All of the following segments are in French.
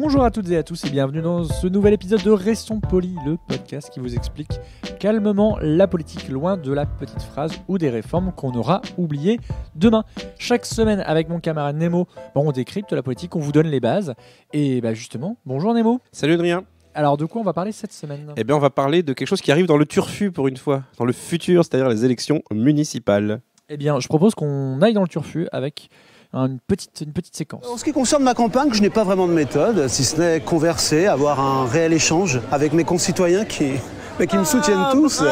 Bonjour à toutes et à tous et bienvenue dans ce nouvel épisode de Restons polis, le podcast qui vous explique calmement la politique loin de la petite phrase ou des réformes qu'on aura oubliées demain. Chaque semaine avec mon camarade Nemo, on décrypte la politique, on vous donne les bases. Et bah justement, bonjour Nemo. Salut Adrien. Alors, de quoi on va parler cette semaine Eh bien, on va parler de quelque chose qui arrive dans le turfu pour une fois, dans le futur, c'est-à-dire les élections municipales. Eh bien, je propose qu'on aille dans le turfu avec une petite, une petite séquence. En ce qui concerne ma campagne, je n'ai pas vraiment de méthode, si ce n'est converser, avoir un réel échange avec mes concitoyens qui, qui me ah, soutiennent tous.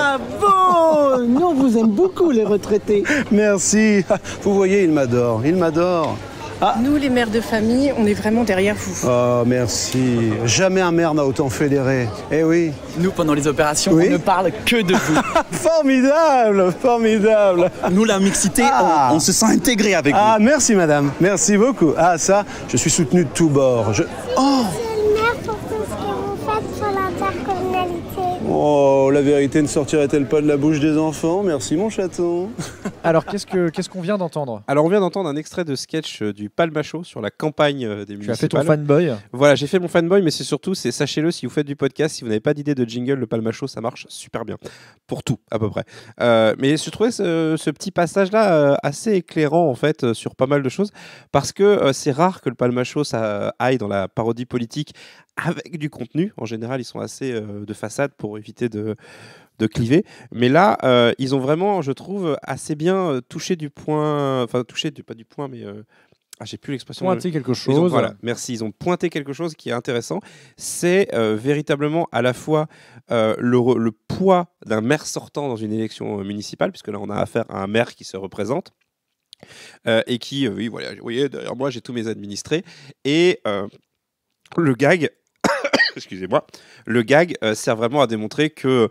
Bravo Nous, on vous aime beaucoup, les retraités. Merci. Vous voyez, ils m'adorent. Ils m'adorent. Ah. Nous, les mères de famille, on est vraiment derrière vous. Oh, merci. Jamais un maire n'a autant fédéré. Eh oui. Nous, pendant les opérations, on ne parle que de vous. formidable, formidable. Nous, la mixité, on, ah. se sent intégré avec ah, vous. Ah, merci, madame. Merci beaucoup. Ah, ça, je suis soutenu de tous bords. Oh Oh, la vérité ne sortirait-elle pas de la bouche des enfants Merci mon chaton. Alors qu'est-ce qu'on vient d'entendre Alors on vient d'entendre un extrait de sketch euh, du Palmacho sur la campagne euh, des municipales. Tu as fait ton fanboy Voilà, j'ai fait mon fanboy, mais c'est surtout, c'est sachez-le, si vous faites du podcast, si vous n'avez pas d'idée de jingle, le Palmacho, ça marche super bien. Pour tout, à peu près. Euh, mais je trouvais ce, petit passage-là assez éclairant, en fait, sur pas mal de choses, parce que c'est rare que le Palmacho ça aille dans la parodie politique avec du contenu. En général, ils sont assez de façade pour éviter de, de cliver. Mais là, euh, ils ont vraiment, je trouve, assez bien euh, touché du point, enfin touché du, pas du point, mais euh, ah, j'ai plus l'expression. Pointé quelque chose. voilà, merci. Ils ont pointé quelque chose qui est intéressant. C'est véritablement à la fois le, poids d'un maire sortant dans une élection municipale, puisque là on a affaire à un maire qui se représente. et qui, oui, voilà, vous voyez, derrière moi j'ai tous mes administrés. Et le gag, excusez-moi, le gag euh, sert vraiment à démontrer que,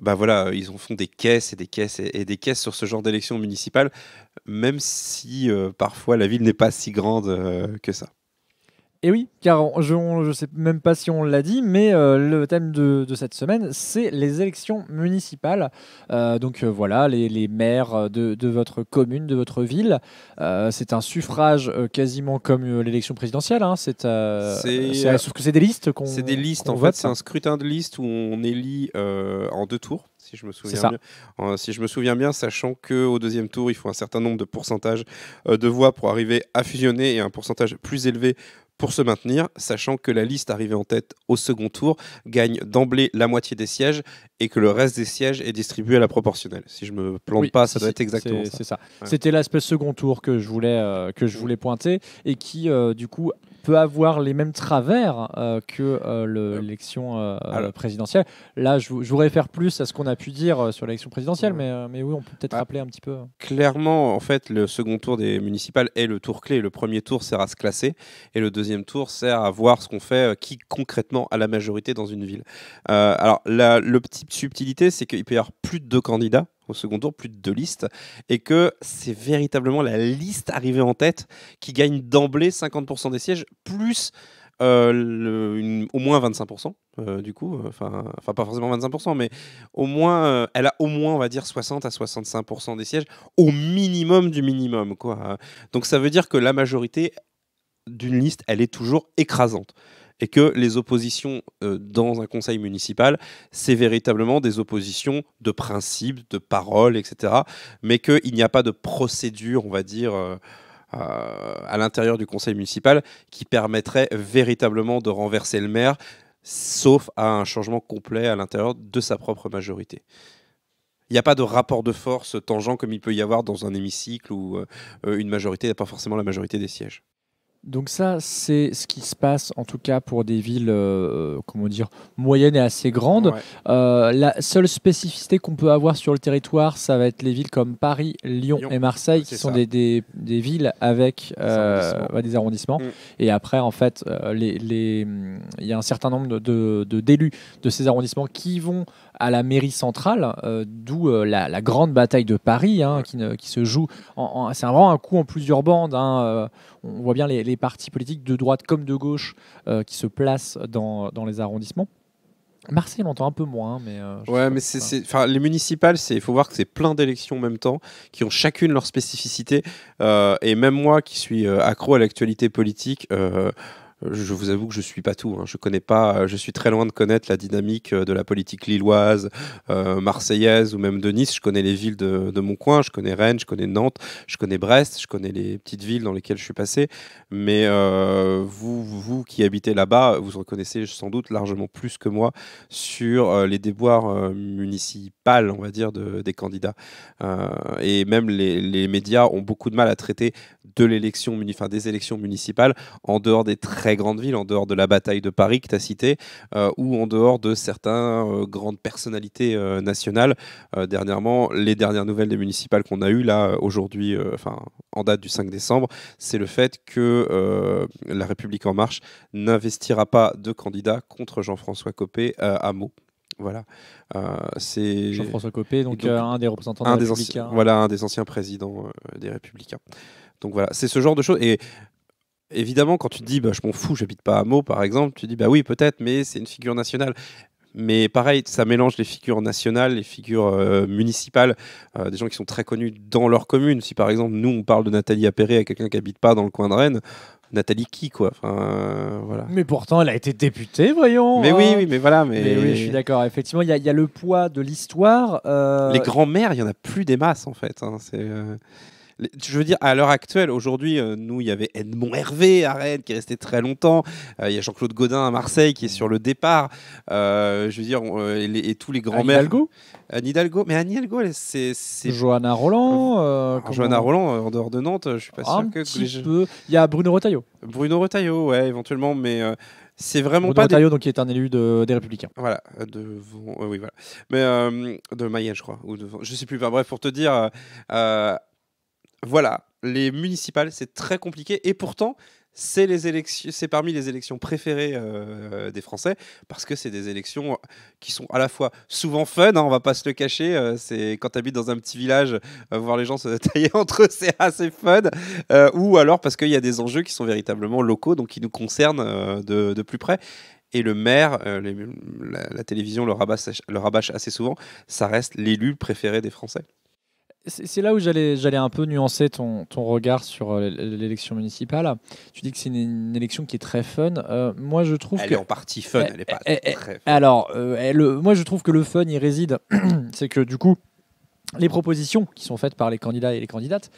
bah voilà, ils en font des caisses et des caisses et, des caisses sur ce genre d'élection municipale, même si euh, parfois la ville n'est pas si grande euh, que ça. Et eh oui, car je ne sais même pas si on l'a dit, mais euh, le thème de, cette semaine, c'est les élections municipales. Euh, donc euh, voilà, les, maires de, votre commune, de votre ville. c'est un suffrage quasiment comme l'élection présidentielle. Hein. C'est, sauf que c'est des listes qu'on. C'est des listes, en fait. Hein. C'est un scrutin de liste où on élit en deux tours si je me souviens bien. si je me souviens bien, sachant qu'au deuxième tour, il faut un certain nombre de pourcentages de voix pour arriver à fusionner et un pourcentage plus élevé pour se maintenir, sachant que la liste arrivée en tête au second tour gagne d'emblée la moitié des sièges et que le reste des sièges est distribué à la proportionnelle. Si je me plante pas, ça doit être exactement ça. C'était l'aspect second tour que je voulais euh, que je mm. voulais pointer et qui euh, du coup peut avoir les mêmes travers euh, que euh, euh, l'élection présidentielle. Là, je, voudrais faire plus à ce qu'on a pu dire sur l'élection présidentielle, mais, mais oui, on peut peut-être ah. rappeler un petit peu. Clairement, en fait, le second tour des municipales est le tour clé. Le premier tour sert à se classer et le deuxième tour sert à voir ce qu'on fait, qui concrètement a la majorité dans une ville. alors, la le petite subtilité, c'est qu'il peut y avoir plus de deux candidats au second tour, plus de deux listes, et que c'est véritablement la liste arrivée en tête qui gagne d'emblée 50% des sièges, plus euh, au moins 25%, euh, du coup, euh, enfin, pas forcément 25%, mais au moins, elle a au moins, on va dire, 60 à 65% des sièges, au minimum du minimum, quoi. Donc ça veut dire que la majorité d'une liste, elle est toujours écrasante et que les oppositions euh, dans un conseil municipal, c'est véritablement des oppositions de principe, de parole, etc. Mais qu'il n'y a pas de procédure, on va dire. Euh, euh, à l'intérieur du conseil municipal qui permettrait véritablement de renverser le maire, sauf à un changement complet à l'intérieur de sa propre majorité. Il n'y a pas de rapport de force tangent comme il peut y avoir dans un hémicycle où une majorité n'a pas forcément la majorité des sièges. Donc ça, c'est ce qui se passe en tout cas pour des villes, euh, comment dire, moyennes et assez grandes. Euh, la seule spécificité qu'on peut avoir sur le territoire, ça va être les villes comme Paris, Lyon, et Marseille, qui sont des, villes avec des euh, arrondissements. Mm. Et après, en fait, il y a un certain nombre de d'élus de, ces arrondissements qui vont à la mairie centrale, euh, d'où euh, la, grande bataille de Paris hein, qui, se joue. c'est vraiment un coup en plusieurs bandes. Hein, euh, on voit bien les, partis politiques de droite comme de gauche qui se placent dans, les arrondissements. Marseille, on entend un peu moins, hein, mais. ouais, mais c'est, les municipales, c'est, il faut voir que c'est plein d'élections en même temps, qui ont chacune leur spécificité, et même moi, qui suis accro à l'actualité politique, je vous avoue que je suis pas tout. Hein. Je connais pas, euh, je suis très loin de connaître la dynamique euh, de la politique lilloise, euh, marseillaise ou même de Nice. Je connais les villes de, mon coin. Je connais Rennes, je connais Nantes, je connais Brest, je connais les petites villes dans lesquelles je suis passé. Mais vous, vous qui habitez là-bas, vous reconnaissez sans doute largement plus que moi sur les déboires municipales on va dire, des candidats. et même les, médias ont beaucoup de mal à traiter de l'élection, des élections municipales en dehors des très très grandes villes, en dehors de la bataille de Paris que tu as citée, euh, ou en dehors de certaines euh, grandes personnalités euh, nationales. dernièrement, les dernières nouvelles des municipales qu'on a eues, là, aujourd'hui, enfin, en date du 5 décembre, c'est le fait que La République En Marche n'investira pas de candidat contre Jean-François Copé à Meaux. Voilà. c'est Jean-François Copé, donc, un des représentants des, Républicains. voilà, un des anciens présidents des Républicains. Donc voilà, c'est ce genre de choses. Et évidemment, quand tu te dis, bah, je m'en fous, j'habite pas à Meaux, par exemple, tu dis, bah oui, peut-être, mais c'est une figure nationale. Mais pareil, ça mélange les figures nationales, les figures euh, municipales, euh, des gens qui sont très connus dans leur commune. Si par exemple, nous, on parle de Nathalie Appéré à quelqu'un qui n'habite pas dans le coin de Rennes, Nathalie qui quoi enfin, euh, voilà. Mais pourtant, elle a été députée, voyons. Mais oui, hein. oui, mais voilà. Mais, je suis d'accord. Effectivement, il y, a le poids de l'histoire. Les grands-mères, il y en a plus des masses en fait. Hein, c'est je veux dire, à l'heure actuelle, aujourd'hui, euh, nous, il y avait Edmond Hervé à Rennes qui est resté très longtemps. Euh, il y a Jean-Claude Godin à Marseille qui est sur le départ. Euh, je veux dire, et, tous les grands-mères. Nidalgo. Hidalgo mais Anne Hidalgo, c'est. Johanna Roland. Johanna Roland, en dehors de Nantes, je suis pas sûr que. Il y a Bruno Retailleau. Bruno Retailleau, ouais, éventuellement, mais c'est vraiment pas Retailleau, donc qui est un élu des Républicains. Voilà, de oui mais de Mayenne je crois ou de... je sais plus. bref, pour te dire, voilà, les municipales, c'est très compliqué. Et pourtant, c'est les c'est parmi les élections préférées euh, des Français parce que c'est des élections euh, qui sont à la fois souvent fun, hein, on ne va pas se le cacher. Euh, c'est quand tu habites dans un petit village, voir les gens se tailler entre eux, c'est assez fun. ou alors parce qu'il y a des enjeux qui sont véritablement locaux, donc qui nous concernent de, plus près et le maire, la, télévision le rabâche assez souvent, ça reste l'élu préféré des Français c'est là où j'allais, un peu nuancer ton, ton regard sur euh, l'élection municipale. Tu dis que c'est une, élection qui est très fun. Euh, moi, je trouve elle est en partie fun, eh, elle, est pas eh, eh, très Alors, euh, moi, je trouve que le fun, y réside, c'est que du coup, les propositions qui sont faites par les candidats et les candidates,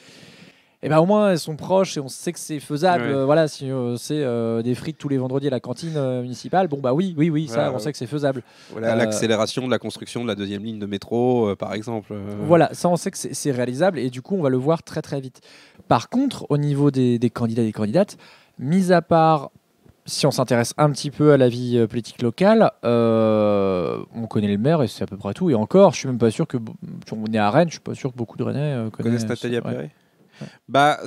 et eh ben au moins elles sont proches et on sait que c'est faisable. voilà, si euh, c'est euh, des frites tous les vendredis à la cantine euh, municipale, bon bah oui, oui, oui, ça, on sait que c'est faisable. Voilà, l'accélération de la construction de la deuxième ligne de métro, par exemple. Voilà, ça, on sait que c'est réalisable et du coup, on va le voir très très vite. Par contre, au niveau des, candidats et des candidates, mis à part si on s'intéresse un petit peu à la vie politique locale, on connaît le maire et c'est à peu près tout. Et encore, je suis même pas sûr que. On est à Rennes, je suis pas sûr que beaucoup de Rennais connaissent. Connaissent Nathalie Appéré bah,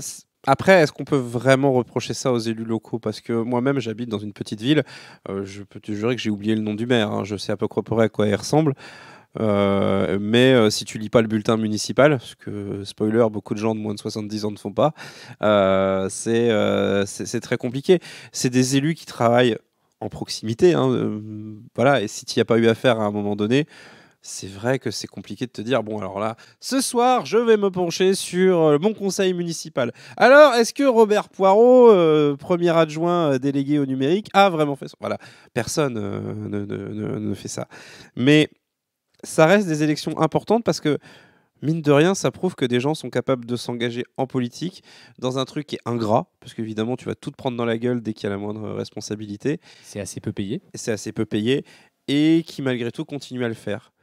après, est-ce qu'on peut vraiment reprocher ça aux élus locaux Parce que moi-même, j'habite dans une petite ville. Euh, je peux te jurer que j'ai oublié le nom du maire. Hein. Je sais à peu près à quoi il ressemble. Euh, mais euh, si tu lis pas le bulletin municipal, parce que spoiler, beaucoup de gens de moins de 70 ans ne font pas, c'est très compliqué. C'est des élus qui travaillent en proximité. Hein, voilà, et si tu n'y as pas eu affaire à un moment donné, c'est vrai que c'est compliqué de te dire bon alors là ce soir je vais me pencher sur euh, mon conseil municipal. Alors est-ce que Robert Poirot, euh, premier adjoint euh, délégué au numérique, a vraiment fait ça Voilà, personne ne, ne, fait ça. Mais ça reste des élections importantes parce que mine de rien, ça prouve que des gens sont capables de s'engager en politique dans un truc qui est ingrat, parce qu'évidemment, tu vas tout te prendre dans la gueule dès qu'il y a la moindre responsabilité. C'est assez peu payé. C'est assez peu payé, et qui malgré tout continue à le faire.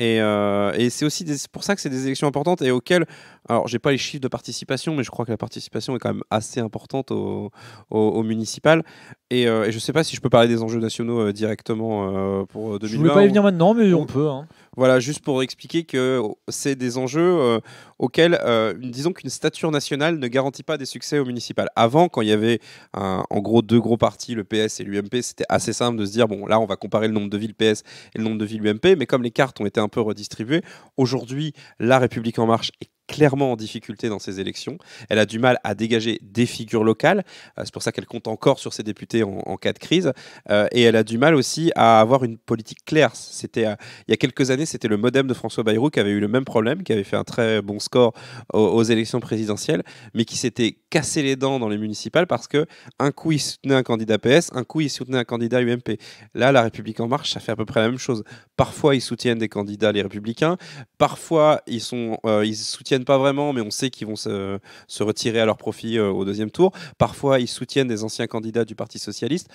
Euh, et, c'est aussi pour ça que c'est des élections importantes et auxquelles, alors j'ai pas les chiffres de participation, mais je crois que la participation est quand même assez importante au, au, au municipal. Euh, et, je ne sais pas si je peux parler des enjeux nationaux euh, directement euh, pour 2020. Je ne voulais pas y venir maintenant, mais on, peut. Hein. Voilà, juste pour expliquer que c'est des enjeux auxquels, disons qu'une stature nationale ne garantit pas des succès aux municipales. Avant, quand il y avait en gros deux gros partis, le PS et l'UMP, c'était assez simple de se dire bon, là, on va comparer le nombre de villes PS et le nombre de villes UMP, mais comme les cartes ont été un peu redistribuées, aujourd'hui, La République En Marche est clairement en difficulté dans ces élections. Elle a du mal à dégager des figures locales. Euh, c'est pour ça qu'elle compte encore sur ses députés en, cas de crise. Euh, et elle a du mal aussi à avoir une politique claire. C'était euh, il y a quelques années, c'était le modem de François Bayrou qui avait eu le même problème, qui avait fait un très bon score aux, élections présidentielles, mais qui s'était cassé les dents dans les municipales parce que un coup il soutenait un candidat PS, un coup il soutenait un candidat UMP. Là, la République en marche, ça fait à peu près la même chose. Parfois ils soutiennent des candidats les Républicains, parfois ils sont ils soutiennent pas vraiment, mais on sait qu'ils vont se, se, retirer à leur profit euh, au deuxième tour. Parfois, ils soutiennent des anciens candidats du Parti socialiste.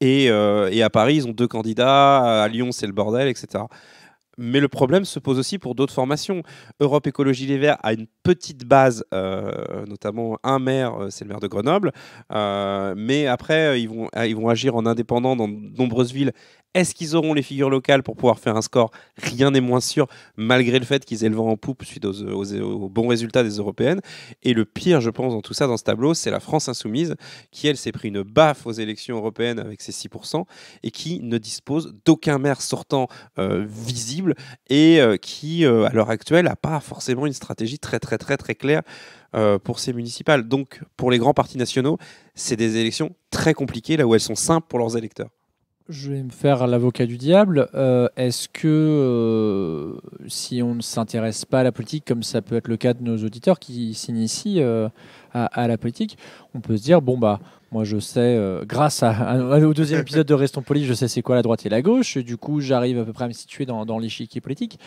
Et, euh, et à Paris, ils ont deux candidats. À Lyon, c'est le bordel, etc. Mais le problème se pose aussi pour d'autres formations. Europe Écologie Les Verts a une petite base, euh, notamment un maire, euh, c'est le maire de Grenoble. Euh, mais après, ils vont, ils vont agir en indépendant dans de nombreuses villes. Est-ce qu'ils auront les figures locales pour pouvoir faire un score Rien n'est moins sûr, malgré le fait qu'ils aient le en poupe suite aux, aux, bons résultats des européennes. Et le pire, je pense, dans tout ça, dans ce tableau, c'est la France insoumise, qui, elle, s'est pris une baffe aux élections européennes avec ses 6%, et qui ne dispose d'aucun maire sortant visible et euh, qui, euh, à l'heure actuelle, n'a pas forcément une stratégie très très très très claire euh, pour ces municipales. Donc, pour les grands partis nationaux, c'est des élections très compliquées, là où elles sont simples pour leurs électeurs. Je vais me faire l'avocat du diable. Est-ce que si on ne s'intéresse pas à la politique, comme ça peut être le cas de nos auditeurs qui s'initient à, la politique, on peut se dire bon bah moi, je sais, euh, grâce au deuxième épisode de Restons Polis, je sais c'est quoi la droite et la gauche. du coup, j'arrive à peu près à me situer dans, l'échiquier politique.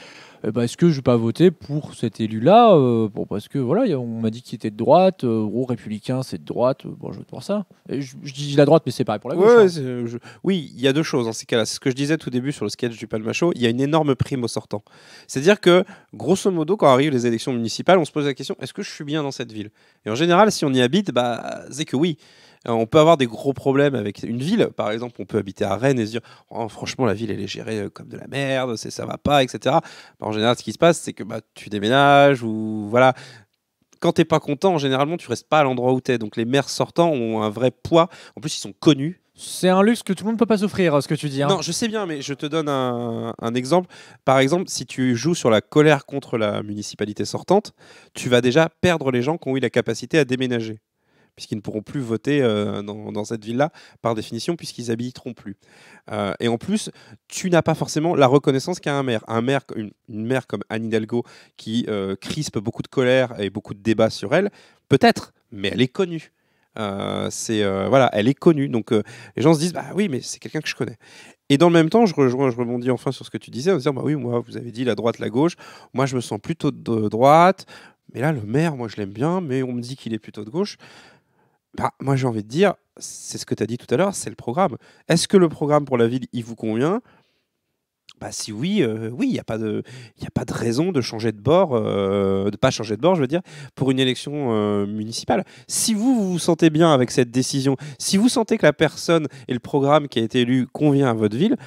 Euh, bah, est-ce que je ne vais pas voter pour cet élu-là euh, Parce que voilà, on m'a dit qu'il était de droite. gros, républicain, c'est de droite. bon, je vote pour ça. je, dis la droite, mais c'est pareil pour la gauche. Hein. Oui, il y a deux choses dans ces cas-là. C'est ce que je disais tout début sur le sketch du Palmacho. Il y a une énorme prime au sortant. C'est-à-dire que, grosso modo, quand arrivent les élections municipales, on se pose la question est-ce que je suis bien dans cette ville Et en général, si on y habite, bah, c'est que oui. Euh, on peut avoir des gros problèmes avec une ville. Par exemple, on peut habiter à Rennes et se dire oh, franchement, la ville, elle est gérée euh, comme de la merde, c'est, ça va pas, etc. Bah, en général, ce qui se passe, c'est que bah, tu déménages ou voilà. Quand t'es pas content, généralement, tu restes pas à l'endroit où tu es. Donc les maires sortants ont un vrai poids. En plus, ils sont connus. C'est un luxe que tout le monde ne peut pas souffrir, hein, ce que tu dis. Hein. Non, je sais bien, mais je te donne un, exemple. Par exemple, si tu joues sur la colère contre la municipalité sortante, tu vas déjà perdre les gens qui ont eu la capacité à déménager puisqu'ils ne pourront plus voter euh, dans, cette ville-là, par définition, puisqu'ils habiteront plus. Euh, et en plus, tu n'as pas forcément la reconnaissance qu'a un maire. Un maire une, maire comme Anne Hidalgo, qui euh, crispe beaucoup de colère et beaucoup de débats sur elle, peut-être, mais elle est connue. c'est voilà, elle est connue. Donc les gens se disent bah oui, mais c'est quelqu'un que je connais. Et dans le même temps, je rejoins, je rebondis enfin sur ce que tu disais en disant bah oui, moi vous avez dit la droite, la gauche. Moi je me sens plutôt de droite. Mais là, le maire, moi je l'aime bien, mais on me dit qu'il est plutôt de gauche bah, moi j'ai envie de dire, c'est ce que tu as dit tout à l'heure, c'est le programme. Est-ce que le programme pour la ville, il vous convient bah, si oui, euh, oui, il n'y a, pas de, y a pas de raison de changer de bord, euh, de pas changer de bord, je veux dire, pour une élection euh, municipale. Si vous, vous sentez bien avec cette décision, si vous sentez que la personne et le programme qui a été élu convient à votre ville,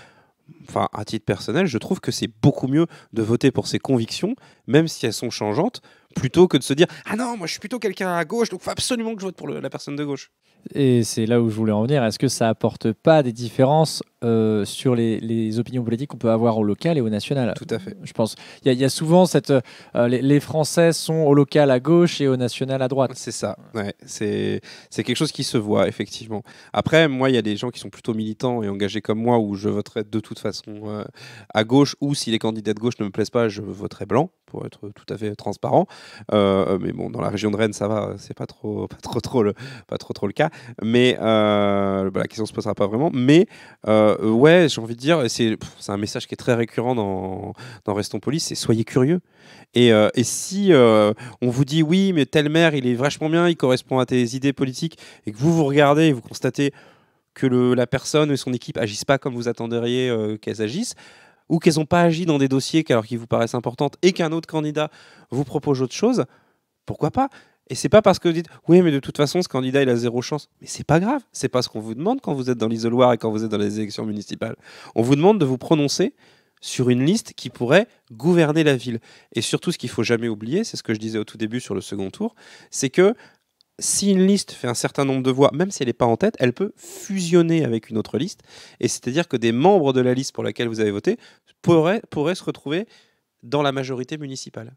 enfin, à titre personnel, je trouve que c'est beaucoup mieux de voter pour ses convictions, même si elles sont changeantes, plutôt que de se dire Ah non, moi je suis plutôt quelqu'un à gauche, donc il faut absolument que je vote pour la personne de gauche. Et c'est là où je voulais en venir. Est-ce que ça apporte pas des différences euh, sur les, opinions politiques qu'on peut avoir au local et au national Tout à fait. Je pense. Il y, a souvent cette. Euh, les, Français sont au local à gauche et au national à droite. C'est ça. Ouais, c'est quelque chose qui se voit, effectivement. Après, moi, il y a des gens qui sont plutôt militants et engagés comme moi où je voterai de toute façon euh, à gauche, ou si les candidats de gauche ne me plaisent pas, je voterai blanc, pour être tout à fait transparent. Euh, mais bon, dans la région de Rennes, ça va, c'est pas trop, pas trop, trop le, pas trop, trop le cas. Mais euh, bah, la question se posera pas vraiment. Mais ouais, j'ai envie de dire, c'est un message qui est très récurrent dans, Restons Police, c'est soyez curieux. Et, si on vous dit oui, mais tel maire, il est vachement bien, il correspond à tes idées politiques, et que vous vous regardez et vous constatez que la personne et son équipe agissent pas comme vous attendriez euh, qu'elles agissent, ou qu'elles n'ont pas agi dans des dossiers qui, qui vous paraissent importantes et qu'un autre candidat vous propose autre chose, pourquoi pas et c'est pas parce que vous dites oui, mais de toute façon, ce candidat il a zéro chance. Mais c'est pas grave, c'est pas ce qu'on vous demande quand vous êtes dans l'isoloir et quand vous êtes dans les élections municipales. On vous demande de vous prononcer sur une liste qui pourrait gouverner la ville. Et surtout, ce qu'il faut jamais oublier, c'est ce que je disais au tout début sur le second tour, c'est que si une liste fait un certain nombre de voix, même si elle n'est pas en tête, elle peut fusionner avec une autre liste. Et c'est-à-dire que des membres de la liste pour laquelle vous avez voté pourraient, se retrouver dans la majorité municipale.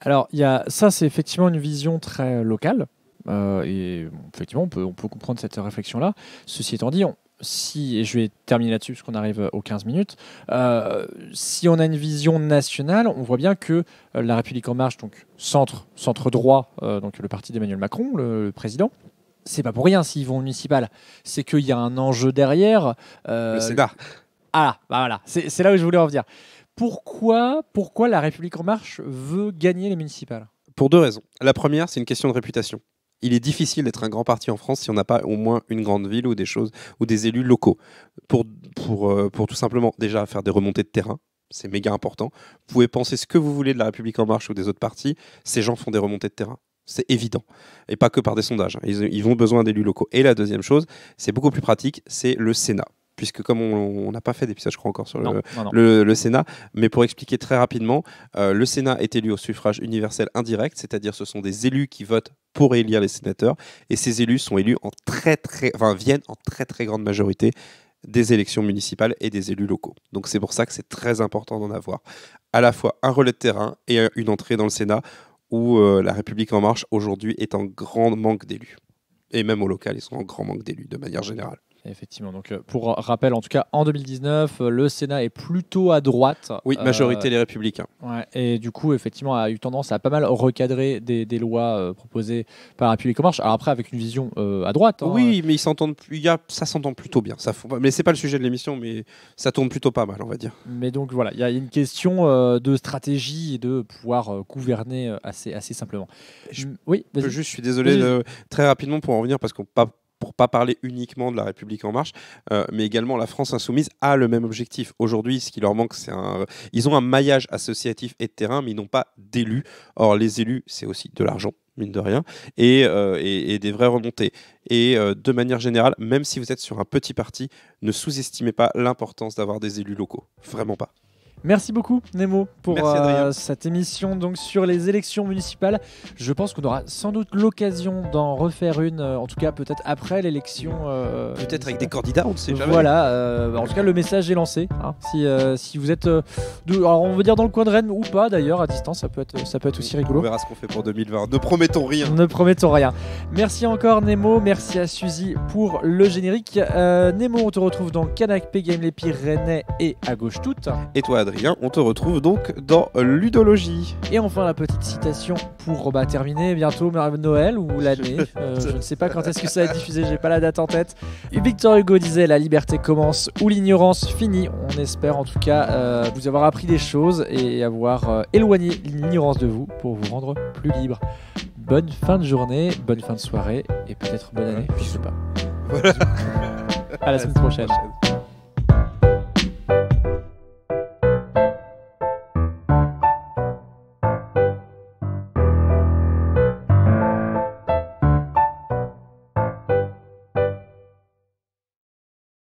Alors, ça, c'est effectivement une vision très locale. Euh, et effectivement, on peut, on peut comprendre cette réflexion-là. Ceci étant dit, on, si, et je vais terminer là-dessus parce qu'on arrive euh, aux 15 minutes, euh, si on a une vision nationale, on voit bien que euh, la République en marche, donc centre, centre droit, donc le parti d'Emmanuel Macron, le, président, c'est pas pour rien s'ils vont au municipal, c'est qu'il y a un enjeu derrière. le Sénat. Ah, bah voilà, c'est là où je voulais en venir. Pourquoi, pourquoi la République en marche veut gagner les municipales Pour deux raisons. La première, c'est une question de réputation il est difficile d'être un grand parti en France si on n'a pas au moins une grande ville ou des choses ou des élus locaux pour, pour, euh, pour tout simplement déjà faire des remontées de terrain. C'est méga important. Vous pouvez penser ce que vous voulez de la République en marche ou des autres partis. Ces gens font des remontées de terrain. C'est évident. Et pas que par des sondages. Hein. Ils, ont besoin d'élus locaux. Et la deuxième chose, c'est beaucoup plus pratique, c'est le Sénat puisque comme on n'a pas fait d'épisode, je crois encore sur le, Sénat, mais pour expliquer très rapidement, euh, le Sénat est élu au suffrage universel indirect, c'est-à-dire ce sont des élus qui votent pour élire les sénateurs. Et ces élus sont élus en très, très, enfin, viennent en très, très grande majorité des élections municipales et des élus locaux. Donc c'est pour ça que c'est très important d'en avoir à la fois un relais de terrain et une entrée dans le Sénat où euh, la République en marche aujourd'hui est en grand manque d'élus. Et même au local, ils sont en grand manque d'élus de manière générale. Effectivement. Donc, euh, pour rappel, en tout cas, en 2019, euh, le Sénat est plutôt à droite. Oui, euh, majorité les Républicains. et du coup, effectivement, a eu tendance à pas mal recadrer des, lois proposées par République En Marche. Alors après, avec une vision à droite. Hein. oui, mais ça s'entend plutôt bien. Ça, mais c'est pas le sujet de l'émission, mais ça tourne plutôt pas mal, on va dire. Mais donc voilà, il y a une question de stratégie et de pouvoir gouverner assez, simplement. oui. je suis désolé très rapidement pour en revenir parce qu'on pas pas parler uniquement de la République en marche, euh, mais également la France insoumise a le même objectif. Aujourd'hui, ce qui leur manque, c'est un... Euh, ils ont un maillage associatif et de terrain, mais ils n'ont pas d'élus. Or, les élus, c'est aussi de l'argent mine de rien, et, euh, et, des vraies remontées. Et de manière générale, même si vous êtes sur un petit parti, ne sous-estimez pas l'importance d'avoir des élus locaux. Vraiment pas. Merci beaucoup Nemo pour euh, cette émission donc sur les élections municipales. Je pense qu'on aura sans doute l'occasion d'en refaire une, euh, en tout cas peut-être après l'élection. Euh, peut-être avec des candidats, on ne sait jamais. Voilà, en tout cas le message est lancé. Hein. si, si, vous êtes, alors on veut dire dans le coin de Rennes ou pas d'ailleurs à distance, ça peut être, ça peut être aussi rigolo. On verra ce qu'on fait pour 2020. Ne promettons rien. Ne promettons rien. Merci encore Nemo, merci à Suzy pour le générique. Nemo, on te retrouve dans Canac, Game les Pyrénées et à gauche toute Et toi on te retrouve donc dans Ludologie. Et enfin, la petite citation pour bah, terminer bientôt Noël ou l'année. Euh, je ne sais pas quand est-ce que ça va être diffusé, j'ai pas la date en tête. Victor Hugo disait La liberté commence ou l'ignorance finit. On espère en tout cas euh, vous avoir appris des choses et avoir euh, éloigné l'ignorance de vous pour vous rendre plus libre. Bonne fin de journée, bonne fin de soirée et peut-être bonne année, je sais pas. À la semaine prochaine.